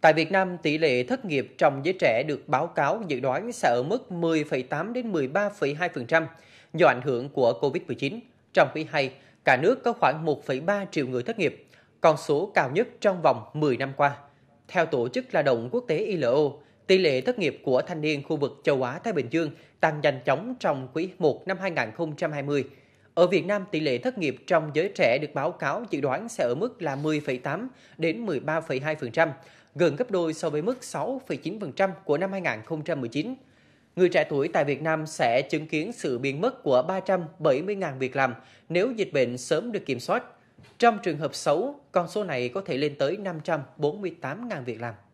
Tại Việt Nam, tỷ lệ thất nghiệp trong giới trẻ được báo cáo dự đoán sẽ ở mức 10,8 đến 13,2% do ảnh hưởng của Covid-19. Trong quý 2, cả nước có khoảng 1,3 triệu người thất nghiệp, con số cao nhất trong vòng 10 năm qua. Theo Tổ chức Lao động Quốc tế ILO, tỷ lệ thất nghiệp của thanh niên khu vực châu Á-Thái Bình Dương tăng nhanh chóng trong quý 1 năm 2020 ở Việt Nam, tỷ lệ thất nghiệp trong giới trẻ được báo cáo dự đoán sẽ ở mức là 10,8 đến 13,2%, gần gấp đôi so với mức 6,9% của năm 2019. Người trẻ tuổi tại Việt Nam sẽ chứng kiến sự biến mất của 370.000 việc làm nếu dịch bệnh sớm được kiểm soát. Trong trường hợp xấu, con số này có thể lên tới 548.000 việc làm.